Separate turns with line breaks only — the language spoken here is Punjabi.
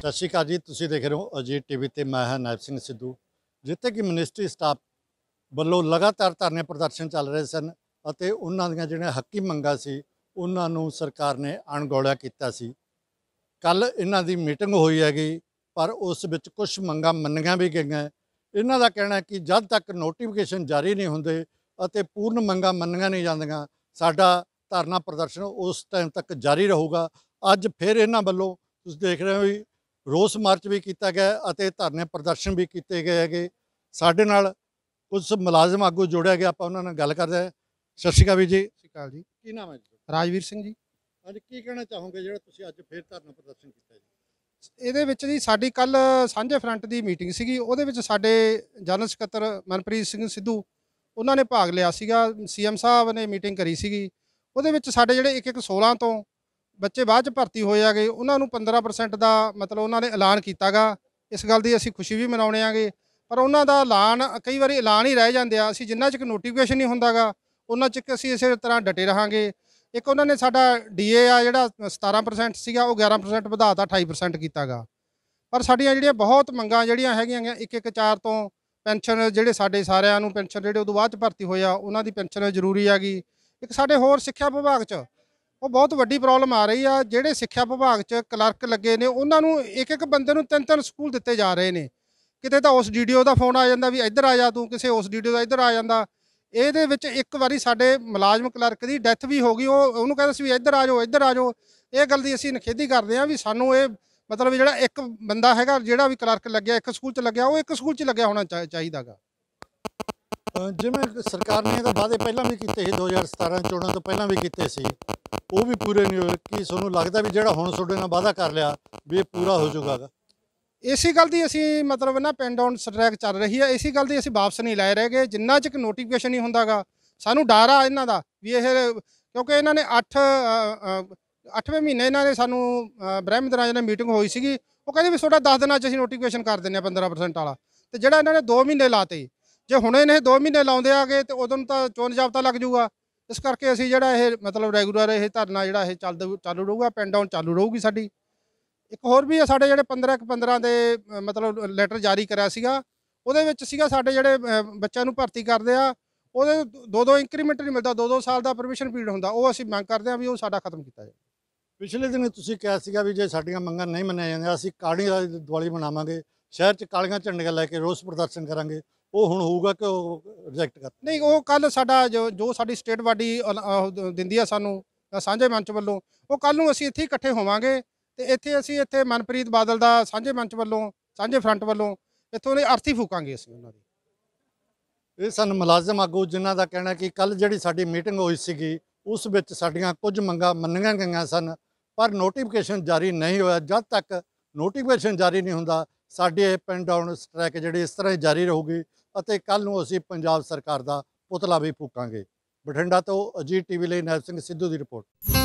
ਸਤਿ ਸ਼੍ਰੀ ਅਕਾਲ ਜੀ ਤੁਸੀਂ ਦੇਖ ਰਹੇ ਹੋ ਅਜੀਤ ਟੀਵੀ ਤੇ ਮੈਂ ਹਾਂ ਨਾਇਬ ਸਿੰਘ ਸਿੱਧੂ ਜਿੱਥੇ ਕਿ ਮਿਨਿਸਟਰੀ ਸਟਾਫ ਵੱਲੋਂ ਲਗਾਤਾਰ ਧਰਨੇ ਪ੍ਰਦਰਸ਼ਨ ਚੱਲ ਰਹੇ ਸਨ ਅਤੇ ਉਹਨਾਂ ਦੀਆਂ ਜਿਹੜੀਆਂ ਹੱਕੀ ਮੰਗਾਂ ਸੀ ਉਹਨਾਂ ਨੂੰ ਸਰਕਾਰ ਨੇ ਅਣਗੌਲਿਆ ਕੀਤਾ ਸੀ ਕੱਲ ਇਹਨਾਂ ਦੀ ਮੀਟਿੰਗ ਹੋਈ ਹੈਗੀ ਪਰ ਉਸ ਵਿੱਚ ਕੁਝ ਮੰਗਾਂ ਮੰਨੀਆਂ ਵੀ ਗਈਆਂ ਇਹਨਾਂ ਦਾ ਕਹਿਣਾ ਹੈ ਕਿ ਜਦ ਤੱਕ ਨੋਟੀਫਿਕੇਸ਼ਨ ਜਾਰੀ ਨਹੀਂ ਹੁੰਦੇ ਅਤੇ ਪੂਰਨ ਮੰਗਾਂ ਮੰਨੀਆਂ ਨਹੀਂ ਜਾਂਦੀਆਂ ਸਾਡਾ ਧਰਨਾ ਪ੍ਰਦਰਸ਼ਨ ਉਸ ਟਾਈਮ ਤੱਕ ਜਾਰੀ ਰਹੂਗਾ ਅੱਜ ਫਿਰ ਇਹਨਾਂ ਵੱਲੋਂ ਤੁਸੀਂ ਦੇਖ ਰਹੇ ਹੋ ਵੀ ਰੋਸ ਮਾਰਚ ਵੀ ਕੀਤਾ ਗਿਆ ਅਤੇ ਧਰਨੇ ਪ੍ਰਦਰਸ਼ਨ ਵੀ ਕੀਤੇ ਗਏ ਹੈਗੇ ਸਾਡੇ ਨਾਲ ਕੁਝ ਮੁਲਾਜ਼ਮ ਆਗੂ ਜੋੜਿਆ ਗਿਆ ਆਪਾਂ ਉਹਨਾਂ ਨਾਲ ਗੱਲ ਕਰਦੇ ਹਾਂ ਸਤਿ ਸ਼੍ਰੀ ਅਕਾਲ ਜੀ ਸਤਿ ਸ਼੍ਰੀ
ਅਕਾਲ ਜੀ ਕੀ ਨਾਮ ਹੈ ਜੀ ਰਾਜਵੀਰ ਸਿੰਘ ਜੀ
ਅੱਜ ਕੀ ਕਹਿਣਾ ਚਾਹੋਗੇ ਜਿਹੜਾ ਤੁਸੀਂ ਅੱਜ ਫੇਰ ਧਰਨਾ ਪ੍ਰਦਰਸ਼ਨ ਕੀਤਾ
ਜੀ ਇਹਦੇ ਵਿੱਚ ਜੀ ਸਾਡੀ ਕੱਲ ਸਾਂਝੇ ਫਰੰਟ ਦੀ ਮੀਟਿੰਗ ਸੀਗੀ ਉਹਦੇ ਵਿੱਚ ਸਾਡੇ ਜਨਰਲ ਸਕੱਤਰ ਮਨਪ੍ਰੀਤ ਸਿੰਘ ਸਿੱਧੂ ਉਹਨਾਂ ਨੇ ਭਾਗ ਲਿਆ ਸੀਗਾ ਸੀਐਮ ਸਾਹਿਬ ਨੇ ਮੀਟਿੰਗ ਕਰੀ ਸੀਗੀ ਉਹਦੇ ਵਿੱਚ ਸਾਡੇ ਜਿਹੜੇ ਇੱਕ ਇੱਕ 16 ਤੋਂ ਬੱਚੇ ਬਾਅਦ ਚ ਭਰਤੀ ਹੋਏ ਆਗੇ ਉਹਨਾਂ ਨੂੰ 15% ਦਾ ਮਤਲਬ ਉਹਨਾਂ ਨੇ ਐਲਾਨ ਕੀਤਾਗਾ ਇਸ ਗੱਲ ਦੀ ਅਸੀਂ ਖੁਸ਼ੀ ਵੀ ਮਨਾਉਣੇ ਆਗੇ ਪਰ ਉਹਨਾਂ ਦਾ ਐਲਾਨ ਕਈ ਵਾਰੀ ਐਲਾਨ ਹੀ ਰਹਿ ਜਾਂਦੇ ਆ ਅਸੀਂ ਜਿੰਨਾ ਚਿਕ ਨੋਟੀਫਿਕੇਸ਼ਨ ਨਹੀਂ ਹੁੰਦਾਗਾ ਉਹਨਾਂ ਚਿਕ ਅਸੀਂ ਇਸੇ ਤਰ੍ਹਾਂ ਡਟੇ ਰਹਾਂਗੇ ਇੱਕ ਉਹਨਾਂ ਨੇ ਸਾਡਾ ਡੀਏ ਆ ਜਿਹੜਾ 17% ਸੀਗਾ ਉਹ 11% ਵਧਾਤਾ 28% ਕੀਤਾਗਾ ਪਰ ਸਾਡੀਆਂ ਜਿਹੜੀਆਂ ਬਹੁਤ ਮੰਗਾਂ ਜਿਹੜੀਆਂ ਹੈਗੀਆਂ ਇੱਕ ਇੱਕ ਚਾਰ ਤੋਂ ਪੈਨਸ਼ਨ ਜਿਹੜੇ ਸਾਡੇ ਸਾਰਿਆਂ ਨੂੰ ਪੈਨਸ਼ਨ ਜਿਹੜੇ ਉਦੋਂ ਬਾਅਦ ਚ ਭਰਤੀ ਹੋਇਆ ਉਹਨਾਂ ਦੀ ਪੈਨਸ਼ਨ ਜ਼ਰੂਰੀ ਆ ਗਈ ਇੱਕ ਸਾਡੇ ਹੋਰ ਸਿੱਖਿਆ ਵਿਭਾਗ ਚ ਉਹ ਬਹੁਤ ਵੱਡੀ ਪ੍ਰੋਬਲਮ ਆ ਰਹੀ ਆ ਜਿਹੜੇ ਸਿੱਖਿਆ ਵਿਭਾਗ 'ਚ ਕਲਰਕ ਲੱਗੇ ਨੇ ਉਹਨਾਂ ਨੂੰ ਇੱਕ ਇੱਕ ਬੰਦੇ ਨੂੰ ਤਿੰਨ ਤਿੰਨ ਸਕੂਲ ਦਿੱਤੇ ਜਾ ਰਹੇ ਨੇ ਕਿਤੇ ਤਾਂ ਉਸ ਡੀਡੀਓ ਦਾ ਫੋਨ ਆ ਜਾਂਦਾ ਵੀ ਇੱਧਰ ਆ ਜਾ ਤੂੰ ਕਿਸੇ ਉਸ ਡੀਡੀਓ ਦਾ ਇੱਧਰ ਆ ਜਾਂਦਾ ਇਹਦੇ ਵਿੱਚ ਇੱਕ ਵਾਰੀ ਸਾਡੇ ਮੁਲਾਜ਼ਮ ਕਲਰਕ ਦੀ ਡੈਥ ਵੀ ਹੋ ਗਈ ਉਹ ਉਹਨੂੰ ਕਹਿੰਦਾ ਸੀ ਵੀ ਇੱਧਰ ਆ ਜਾਓ ਇੱਧਰ ਆ ਜਾਓ ਇਹ ਗੱਲ ਦੀ ਅਸੀਂ ਨਖੇਦੀ ਕਰਦੇ ਆ ਵੀ ਸਾਨੂੰ ਇਹ ਮਤਲਬ ਜਿਹੜਾ ਇੱਕ ਬੰਦਾ ਹੈਗਾ ਜਿਹੜਾ ਵੀ ਕਲਰਕ ਲੱਗਿਆ ਇੱਕ ਸਕੂਲ 'ਚ ਲੱਗਿਆ ਉਹ ਇੱਕ ਸਕੂਲ 'ਚ ਲੱਗਿਆ ਹੋਣਾ ਚਾਹੀਦਾਗਾ ਜਿਵੇਂ ਸਰਕਾਰ ਨੇ ਇਹਦਾ ਵਾਅਦੇ ਪਹਿਲਾਂ ਵੀ ਕੀਤੇ ਸੀ 2017 ਚੋਣਾਂ ਤੋਂ ਪਹਿਲਾਂ ਵੀ ਕੀਤੇ ਸੀ ਉਹ ਵੀ ਪੂਰੇ ਨਹੀਂ ਹੋਏ ਕਿ ਤੁਹਾਨੂੰ ਲੱਗਦਾ ਵੀ ਜਿਹੜਾ ਹੁਣ ਤੁਹਾਡੇ ਨਾਲ ਵਾਅਦਾ ਕਰ ਲਿਆ ਵੀ ਇਹ ਪੂਰਾ ਹੋ ਜਾਊਗਾ ਇਸੇ ਗੱਲ ਦੀ ਅਸੀਂ ਮਤਲਬ ਨਾ ਪਿੰਡ ਡਾਊਨ ਸਟ੍ਰੈਕ ਚੱਲ ਰਹੀ ਹੈ ਇਸੇ ਗੱਲ ਦੀ ਅਸੀਂ ਵਾਪਸ ਨਹੀਂ ਲੈ ਰਹੇਗੇ ਜਿੰਨਾ ਚਿਕ ਨੋਟੀਫਿਕੇਸ਼ਨ ਨਹੀਂ ਹੁੰਦਾਗਾ ਸਾਨੂੰ ਡਰ ਆ ਇਹਨਾਂ ਦਾ ਵੀ ਇਹ ਕਿਉਂਕਿ ਇਹਨਾਂ ਨੇ 8 8ਵੇਂ ਮਹੀਨੇ ਇਹਨਾਂ ਨੇ ਸਾਨੂੰ ਬ੍ਰਹਮਦਰਾਜ ਨਾਲ ਮੀਟਿੰਗ ਹੋਈ ਸੀਗੀ ਉਹ ਕਹਿੰਦੇ ਵੀ ਤੁਹਾਡਾ 10 ਦਿਨਾਂ 'ਚ ਅਸੀਂ ਨੋਟੀਫਿਕੇਸ਼ਨ ਕਰ ਦਿੰਨੇ ਆ 15% ਵਾਲਾ ਤੇ ਜਿਹੜਾ ਇਹਨਾਂ ਨੇ 2 ਮਹੀਨੇ ਲਾਤੇ ਜੇ ਹੁਣ ਇਹਨੇ 2 ਮਹੀਨੇ ਲਾਉਂਦੇ ਆਗੇ ਤੇ ਉਦੋਂ ਤਾਂ ਚੋਣ ਜਾਬਤਾ ਲੱਗ ਜਾਊਗਾ ਇਸ ਕਰਕੇ ਅਸੀਂ ਜਿਹੜਾ ਇਹ ਮਤਲਬ ਰੈਗੂਲਰ ਇਹ ਧਰਨਾ ਜਿਹੜਾ ਇਹ ਚੱਲ ਚਾਲੂ ਰਹੂਗਾ ਪਿੰਡ ਆਉਣ ਚਾਲੂ ਰਹੂਗੀ ਸਾਡੀ ਇੱਕ ਹੋਰ ਵੀ ਸਾਡੇ ਜਿਹੜੇ 15 15 ਦੇ ਮਤਲਬ ਲੈਟਰ ਜਾਰੀ ਕਰਿਆ ਸੀਗਾ ਉਹਦੇ ਵਿੱਚ ਸੀਗਾ ਸਾਡੇ ਜਿਹੜੇ ਬੱਚਿਆਂ ਨੂੰ ਭਰਤੀ ਕਰਦੇ ਆ ਉਹਦੇ ਦੋ ਦੋ ਇੰਕਰੀਮੈਂਟ ਨਹੀਂ ਮਿਲਦਾ ਦੋ ਦੋ ਸਾਲ ਦਾ ਪਰਮਿਸ਼ਨ ਪੀਰੀਅਡ ਹੁੰਦਾ ਉਹ ਅਸੀਂ ਮੰਗ ਕਰਦੇ ਆ ਵੀ ਉਹ ਸਾਡਾ ਖਤਮ ਕੀਤਾ ਜਾਵੇ ਪਿਛਲੇ ਦਿਨ ਤੁਸੀਂ ਕਿਹਾ ਸੀਗਾ ਵੀ ਜੇ ਸਾਡੀਆਂ ਮੰਗਾਂ
ਨਹੀਂ ਮੰਨੀਆਂ ਜਾਂਦੀਆਂ ਅਸੀਂ ਕਾੜੀ ਦਾ ਦੀਵਾਲੀ ਮਨਾਵਾਂਗੇ ਸ਼ਹਿਰ 'ਚ ਕਾਲੀਆਂ ਝੰਡੀਆਂ ਲੈ ਕੇ ਰੋਸ ਪ੍ਰਦਰਸ਼ਨ ਕਰਾਂਗੇ ਉਹ ਹੁਣ ਹੋਊਗਾ ਕਿ ਉਹ ਰਿਜੈਕਟ ਕਰ
ਨਹੀਂ ਉਹ ਕੱਲ ਸਾਡਾ ਜੋ ਸਾਡੀ ਸਟੇਟ ਬਾਡੀ ਦਿੰਦੀ ਆ ਸਾਨੂੰ ਸਾਂਝੇ ਮੰਚ ਵੱਲੋਂ ਉਹ ਕੱਲ ਨੂੰ ਅਸੀਂ ਇੱਥੇ ਇਕੱਠੇ ਹੋਵਾਂਗੇ ਤੇ ਇੱਥੇ ਅਸੀਂ ਇੱਥੇ ਮਨਪ੍ਰੀਤ ਬਾਦਲ ਦਾ ਸਾਂਝੇ ਮੰਚ ਵੱਲੋਂ ਸਾਂਝੇ ਫਰੰਟ ਵੱਲੋਂ ਇੱਥੋਂ ਦੇ ਅਰਥੀ ਫੂਕਾਂਗੇ ਅਸੀਂ ਉਹਨਾਂ ਦੀ ਇਹ ਸਨ ਮੁਲਾਜ਼ਮ ਆਗੂ ਜਿਨ੍ਹਾਂ ਦਾ ਕਹਿਣਾ ਕਿ ਕੱਲ ਜਿਹੜੀ ਸਾਡੀ ਮੀਟਿੰਗ ਹੋਈ ਸੀਗੀ
ਉਸ ਵਿੱਚ ਸਾਡੀਆਂ ਕੁਝ ਮੰਗਾਂ ਮੰਨੀਆਂ ਗਈਆਂ ਸਨ ਪਰ ਨੋਟੀਫਿਕੇਸ਼ਨ ਜਾਰੀ ਨਹੀਂ ਹੋਇਆ ਜਦ ਤੱਕ ਨੋਟੀਫਿਕੇਸ਼ਨ ਜਾਰੀ ਨਹੀਂ ਹੁੰਦਾ ਸਾਡੇ ਪਿੰਡ ਡਾਊਨ ਸਟ੍ਰੈਕ ਜਿਹੜੇ ਇਸ ਤਰ੍ਹਾਂ ਹੀ ਜਾਰੀ ਰਹੂਗੀ ਅਤੇ ਕੱਲ ਨੂੰ ਅਸੀਂ ਪੰਜਾਬ ਸਰਕਾਰ ਦਾ ਪੁਤਲਾ ਵੀ ਫੂਕਾਂਗੇ ਬਠਿੰਡਾ ਤੋਂ ਅਜੀਤ ਟੀਵੀ ਲਈ ਨੈਬ ਸਿੰਘ ਸਿੱਧੂ ਦੀ ਰਿਪੋਰਟ